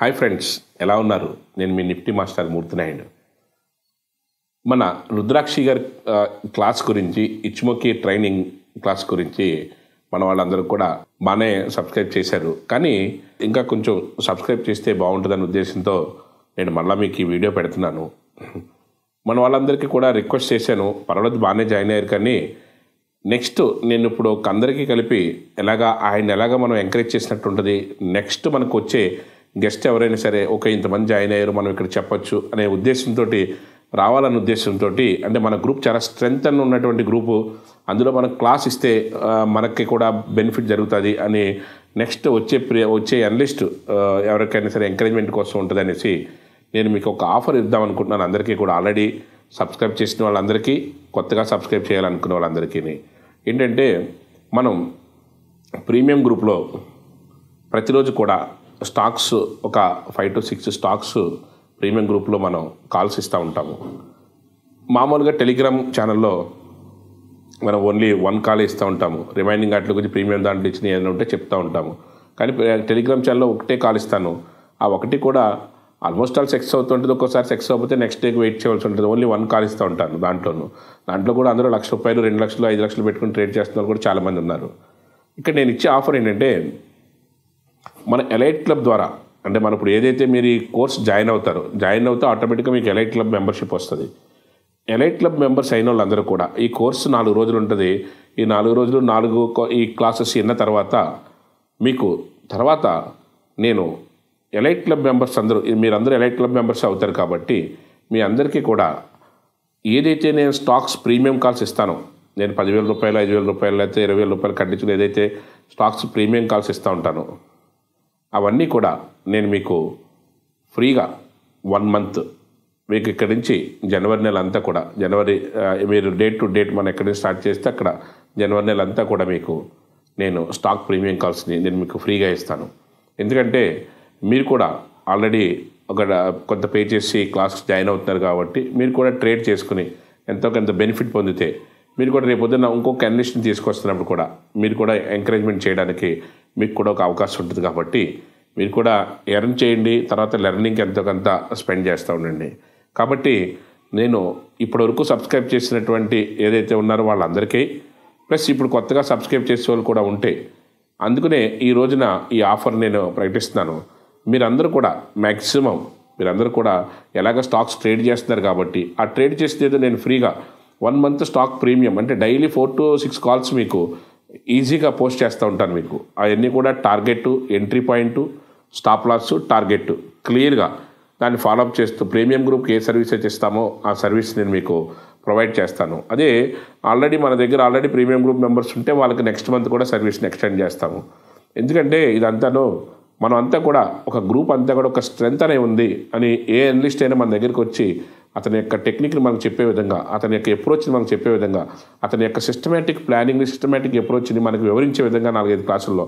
hi friends ఎలా ఉన్నారు నేను మీ నిఫ్టీ మాస్టర్ మూర్తినాయుడు మన రుద్రాక్షి గారి క్లాస్ గురించి ఇచ్చుమొక్కి ట్రైనింగ్ క్లాస్ గురించి మన వాళ్ళందరూ కూడా బాగానే సబ్స్క్రైబ్ చేశారు కానీ ఇంకా కొంచెం సబ్స్క్రైబ్ చేస్తే బాగుంటుందనే ఉద్దేశంతో నేను మళ్ళీ మీకు ఈ వీడియో పెడుతున్నాను మన వాళ్ళందరికీ కూడా రిక్వెస్ట్ చేశాను పర్వాలేదు బాగానే జాయిన్ అయ్యారు కానీ నెక్స్ట్ నేను ఇప్పుడు ఒక అందరికీ కలిపి ఎలాగా ఆయన ఎలాగ మనం ఎంకరేజ్ చేసినట్టు ఉంటుంది నెక్స్ట్ మనకు వచ్చే గెస్ట్ ఎవరైనా సరే ఒక ఇంతమంది జాయిన్ అయ్యారు మనం ఇక్కడ చెప్పొచ్చు అనే ఉద్దేశంతో రావాలన్న ఉద్దేశంతో అంటే మన గ్రూప్ చాలా స్ట్రెంగ్త్ అని ఉన్నటువంటి గ్రూపు అందులో మనం క్లాస్ ఇస్తే మనకి కూడా బెనిఫిట్ జరుగుతుంది అని నెక్స్ట్ వచ్చే ప్రి వచ్చే అనలిస్ట్ ఎవరికైనా సరే ఎంకరేజ్మెంట్ కోసం ఉంటుంది అనేసి నేను మీకు ఒక ఆఫర్ ఇద్దాం అనుకుంటున్నాను అందరికీ కూడా ఆల్రెడీ సబ్స్క్రైబ్ చేసిన వాళ్ళందరికీ కొత్తగా సబ్స్క్రైబ్ చేయాలనుకున్న వాళ్ళందరికీ ఏంటంటే మనం ప్రీమియం గ్రూప్లో ప్రతిరోజు కూడా స్టాక్స్ ఒక five to six stocks premium గ్రూప్లో మనం కాల్స్ ఇస్తూ ఉంటాము మామూలుగా టెలిగ్రామ్ ఛానల్లో మనం ఓన్లీ వన్ కాల్ ఇస్తూ ఉంటాము రిమైనింగ్ అట్ల గురించి ప్రీమియం దాంట్లో ఇచ్చినాయి ఏమైనా ఉంటే చెప్తూ ఉంటాము కానీ టెలిగ్రామ్ ఛానల్లో ఒకటే కాల్ ఇస్తాను ఆ ఒకటి కూడా ఆల్మోస్ట్ ఆల్ సెక్స్ అవుతుంటుంది ఒక్కోసారి సెక్స్ అవ్వకపోతే నెక్స్ట్ డేకి వెయిట్ చేయాల్సి ఉంటుంది ఓన్లీ వన్ కాల్ ఇస్తూ ఉంటాను దాంట్లోనూ దాంట్లో కూడా అందరూ లక్ష రూపాయలు రెండు లక్షలు ఐదు లక్షలు పెట్టుకుని ట్రేడ్ చేస్తున్నారు కూడా చాలామంది ఉన్నారు ఇక్కడ నేను ఇచ్చే ఆఫర్ ఏంటంటే మన ఎలైట్ క్లబ్ ద్వారా అంటే మన ఇప్పుడు ఏదైతే మీరు ఈ కోర్స్ జాయిన్ అవుతారో జాయిన్ అవుతే ఆటోమేటిక్గా మీకు ఎలైట్ క్లబ్ మెంబర్షిప్ వస్తుంది ఎలైట్ క్లబ్ మెంబర్స్ అయిన వాళ్ళందరూ కూడా ఈ కోర్సు నాలుగు రోజులు ఉంటుంది ఈ నాలుగు రోజులు నాలుగు ఈ క్లాసెస్ విన్న తర్వాత మీకు తర్వాత నేను ఎలైట్ క్లబ్ మెంబర్స్ అందరూ మీరందరూ ఎలైట్ క్లబ్ మెంబర్స్ అవుతారు కాబట్టి మీ అందరికీ కూడా ఏదైతే నేను స్టాక్స్ ప్రీమియం కాల్స్ ఇస్తాను నేను పదివేల రూపాయలు ఐదు వేల రూపాయలు అయితే ఇరవై వేల రూపాయలు కట్టించిన ఏదైతే స్టాక్స్ ప్రీమియం కాల్స్ ఇస్తూ ఉంటాను అవన్నీ కూడా నేను మీకు ఫ్రీగా వన్ మంత్ మీకు ఇక్కడి నుంచి జనవరి నెల అంతా కూడా జనవరి మీరు డేట్ టు డేట్ మనం ఎక్కడి నుంచి స్టార్ట్ చేస్తే అక్కడ జనవరి నెల అంతా కూడా మీకు నేను స్టాక్ ప్రీమియం కాల్స్ని నేను మీకు ఫ్రీగా ఇస్తాను ఎందుకంటే మీరు కూడా ఆల్రెడీ ఒక కొంత పే చేసి క్లాస్ జాయిన్ అవుతున్నారు కాబట్టి మీరు కూడా ట్రేడ్ చేసుకుని ఎంతో కొంత బెనిఫిట్ పొందితే మీరు కూడా రేపు పొద్దున్న ఇంకొక అన్లిస్ట్ని తీసుకొస్తున్నప్పుడు కూడా మీరు కూడా ఎంకరేజ్మెంట్ చేయడానికి మీకు కూడా ఒక అవకాశం ఉంటుంది కాబట్టి మీరు కూడా ఎర్న్ చేయండి తర్వాత లెర్నింగ్కి ఎంతో కొంత స్పెండ్ చేస్తూ ఉండండి కాబట్టి నేను ఇప్పటివరకు సబ్స్క్రైబ్ చేసినటువంటి ఏదైతే ఉన్నారో వాళ్ళందరికీ ప్లస్ ఇప్పుడు కొత్తగా సబ్స్క్రైబ్ చేసే వాళ్ళు కూడా ఉంటే అందుకనే ఈ రోజున ఈ ఆఫర్ నేను ప్రకటిస్తున్నాను మీరందరూ కూడా మ్యాక్సిమం మీరందరూ కూడా ఎలాగ స్టాక్స్ ట్రేడ్ చేస్తున్నారు కాబట్టి ఆ ట్రేడ్ చేసేది నేను ఫ్రీగా వన్ మంత్ స్టాక్ ప్రీమియం అంటే daily four to six calls మీకు ఈజీగా పోస్ట్ చేస్తూ ఉంటాను మీకు అవన్నీ కూడా target entry point stop loss target క్లియర్గా దాన్ని ఫాలోఅప్ చేస్తూ ప్రీమియం గ్రూప్కి ఏ సర్వీస్ అయితే ఇస్తామో ఆ సర్వీస్ నేను మీకు ప్రొవైడ్ చేస్తాను అదే ఆల్రెడీ మన దగ్గర ఆల్రెడీ ప్రీమియం గ్రూప్ మెంబర్స్ ఉంటే వాళ్ళకి నెక్స్ట్ మంత్ కూడా సర్వీస్ని ఎక్స్టెండ్ చేస్తాము ఎందుకంటే ఇదంతాను మనం అంతా కూడా ఒక గ్రూప్ అంతా కూడా ఒక స్ట్రెంత్ అనే ఉంది అని ఏ అనలిస్ట్ అయినా మన దగ్గరికి వచ్చి అతని యొక్క టెక్నిక్ని మనకు చెప్పే విధంగా అతని యొక్క ఎప్రోచ్ని మనకు చెప్పే విధంగా అతని యొక్క సిస్టమేటిక్ ప్లానింగ్ని సిస్టమేటిక్ ఎప్రోచ్ని మనకు వివరించే విధంగా నాలుగైదు క్లాసుల్లో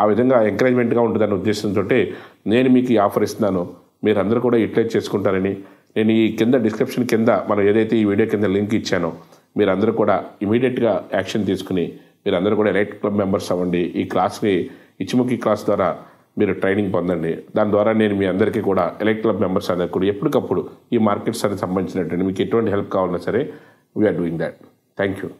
ఆ విధంగా ఎంకరేజ్మెంట్గా ఉంటుందనే ఉద్దేశంతో నేను మీకు ఈ ఆఫర్ ఇస్తున్నాను మీరందరూ కూడా యూటిలైజ్ చేసుకుంటారని నేను ఈ కింద డిస్క్రిప్షన్ కింద మనం ఏదైతే ఈ వీడియో కింద లింక్ ఇచ్చానో మీరందరూ కూడా ఇమీడియట్గా యాక్షన్ తీసుకుని మీరందరూ కూడా ఎలైట్ క్లబ్ మెంబర్స్ అవ్వండి ఈ క్లాస్కి ఇచ్చిముఖి క్లాస్ ద్వారా మీరు ట్రైనింగ్ పొందండి దాని ద్వారా నేను మీ అందరికీ కూడా ఎలైట్ క్లబ్ మెంబర్స్ అందరికీ కూడా ఎప్పటికప్పుడు ఈ మార్కెట్స్ అనేది సంబంధించినటువంటి మీకు ఎటువంటి హెల్ప్ కావాలన్నా సరే we're doing that thank you